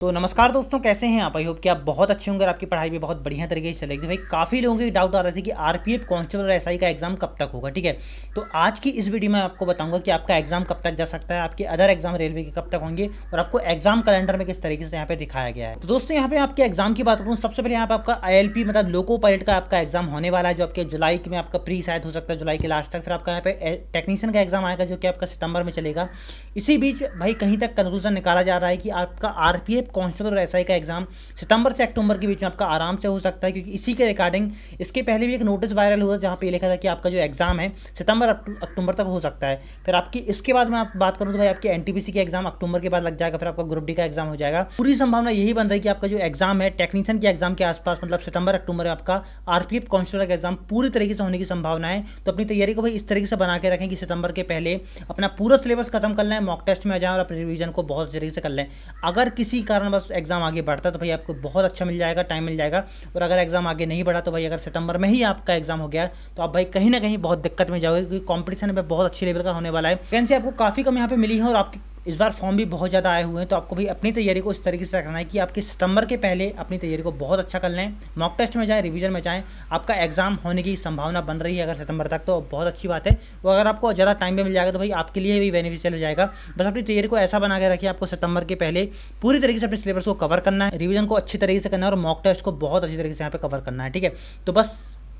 तो नमस्कार दोस्तों कैसे हैं आप आई होप कि आप बहुत अच्छे होंगे और आपकी पढ़ाई भी बहुत बढ़िया तरीके से चलेगी भाई काफ़ी लोगों के डाउट आ रहे थे कि आरपीएफ कांस्टेबल और एसआई का एग्जाम कब तक होगा ठीक है तो आज की इस वीडियो में आपको बताऊंगा कि आपका एग्जाम कब तक जा सकता है आपके अदर एग्जाम रेलवे के कब तक होंगे और आपको एग्जाम कैलेंडर में किस तरीके से यहाँ पर दिखाया गया है तो दोस्तों यहाँ पे आपके एग्जाम की बात करूँ सबसे पहले यहाँ पर आपका आई मतलब लोको पायलट का आपका एग्जाम होने वाला है जो आपके जुलाई में आपका प्री शायद हो सकता है जुलाई के लास्ट तक फिर आपका यहाँ पे टेक्नीशियन का एग्जाम आएगा जो कि आपका सितंबर में चलेगा इसी बीच भाई कहीं तक कंक्लूजन निकाला जा रहा है कि आपका आर सिर्फ कॉन्स्टेबल और एसआई का एग्जाम सितंबर से अक्टूबर के बीच में आपका आराम से हो सकता है क्योंकि इसी के रिकॉर्डिंग इसके पहले भी एक नोटिस वायरल हुआ जहाँ पे लिखा था कि आपका जो एग्ज़ाम है सितंबर अक्टूबर तक हो सकता है फिर आपकी इसके बाद मैं आप बात करूँ तो भाई आपकी एन के एग्ज़ाम अक्टूबर के बाद लग जाएगा फिर आपका ग्रुप डी का एग्जाम हो जाएगा पूरी संभावना यही बन रही है कि आपका जो एग्ज़ाम है टेक्नीशियन के एग्जाम के आसपास मतलब सितंबर अक्टूबर में आपका आरपीएफ कांस्टेबल का एग्जाम पूरी तरीके से होने की संभावना है तो अपनी तैयारी को भाई इस तरीके से बना के रखें कि सितंबर के पहले अपना पूरा सिलेबस खत्म कर लें मॉक टेस्ट में आ जाएं और अपने रिवीजन को बहुत जरिए से कर लें अगर किसी का कारण बस एग्ज़ाम आगे बढ़ता तो भाई आपको बहुत अच्छा मिल जाएगा टाइम मिल जाएगा और अगर एग्ज़ाम आगे नहीं बढ़ा तो भाई अगर सितंबर में ही आपका एग्ज़ाम हो गया तो आप भाई कहीं ना कहीं बहुत दिक्कत में जाओगे क्योंकि कॉम्पिटिशन बहुत अच्छी लेवल का होने वाला है कैन आपको काफ़ी कम यहाँ पर मिली है और आपकी इस बार फॉर्म भी बहुत ज़्यादा आए हुए हैं तो आपको भी अपनी तैयारी को इस तरीके से रखना है कि आपके सितंबर के पहले अपनी तैयारी को बहुत अच्छा कर लें मॉक टेस्ट में जाएँ रिविजन में जाएँ आपका एग्ज़ाम होने की संभावना बन रही है अगर सितंबर तक तो बहुत अच्छी बात है वो अगर आपको ज़्यादा टाइम भी मिल जाएगा तो भाई आपके लिए भी बेनिफिशियल हो जाएगा बस अपनी तैयारी को ऐसा बना के रखिए आपको सितंबर के पहले पूरी तरीके से अपने सिलेबस को कवर करना है रिविजन को अच्छी तरीके से करना है और मॉक टेस्ट को बहुत अच्छी तरीके से यहाँ पर कवर करना है ठीक है तो बस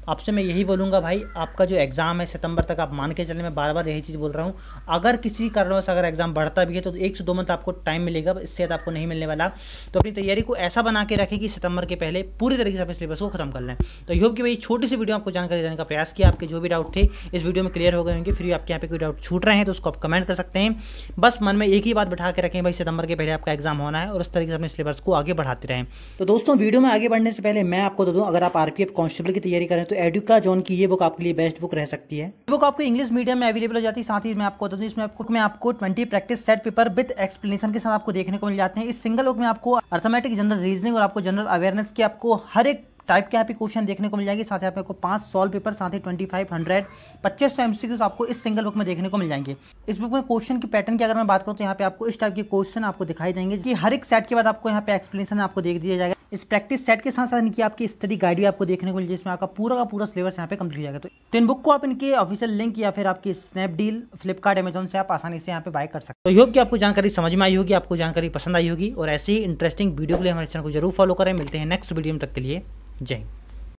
आपसे मैं यही बोलूँगा भाई आपका जो एग्ज़ाम है सितंबर तक आप मान के चले मैं बार बार यही चीज़ बोल रहा हूँ अगर किसी कारणों से अगर एग्ज़ाम बढ़ता भी है तो एक से दो मंथ आपको टाइम मिलेगा इससे ज़्यादा आपको नहीं मिलने वाला तो अपनी तैयारी को ऐसा बना के रखें कि सितंबर के पहले पूरी तरीके से अपने सिलेबस को खत्म कर लें तो ये कि भाई छोटी सी वीडियो आपको जानकारी देने का प्रयास किया आपके जो भी डाउट थे इस वीडियो में क्लियर हो गए होंगे फिर आपके यहाँ पे कोई डाउट छूट रहे हैं तो उसको आप कमेंट कर सकते हैं बस मन में एक ही बात बैठा के रखें भाई सितंबर के पहले आपका एग्जाम होना है और उस तरीके से अपने सिलेबस को आगे बढ़ाते रहें तो दोस्तों वीडियो में आगे बढ़ने से पहले मैं आपको दे दूँ अगर आप आरपीएफ कॉन्स्टेबल की तैयारी करें तो एडुका जॉन की ये बुक आपके लिए बेस्ट बुक रह सकती है बुक आपको इंग्लिश मीडियम में अवेलेबल हो जाती है साथ ही मैं आपको बता दूँ इसमें आपको मैं आपको twenty practice set paper with explanation के साथ आपको देखने को मिल जाते हैं इस सिंगल बुक में आपको अर्थमेटिक जनरल रीजनिंग और आपको जनरल अवेयरनेस की आपको हर एक टाइप के यहाँ पे क्वेश्चन देखने को मिल जाएंगे साथ ही आपको पांच सॉल्व पेपर साथ ही ट्वेंटी फाइव हंड्रेड पच्चीस टाइम से आपको इस सिंगल बुक में देखने को मिल जाएंगे इस बुक में क्वेश्चन की पैटर्न की अगर मैं बात करूँ तो यहाँ पे आपको इस टाइप के क्वेश्चन आपको दिखाई देंगे कि हर एक सेट के बाद आपको यहाँ पे एक्सप्लेनेशन आपको देख दिया जाएगा इस प्रैक्टिस सेट के साथ साथ इनकी आपकी स्टडी गाइड भी आपको देखने को मिली जिसमें आपका पूरा का पूरा सिलेबस यहाँ पे कंप्लीट हो जाएगा तो, इन बुक को आप इनके ऑफिशियल लिंक या फिर आपकी स्नैपडील फ्लिपकार्ट अमेजोन से आप आसानी से यहाँ पे बाय कर सकते हो तो योग की आपको जानकारी समझ में आई होगी आपको जानकारी पसंद आई होगी और ऐसी ही इंटरेस्टिंग वीडियो के लिए हमारे चैनल को जरूर फॉलो करें मिलते हैं नेक्स्ट वीडियो तक के लिए जय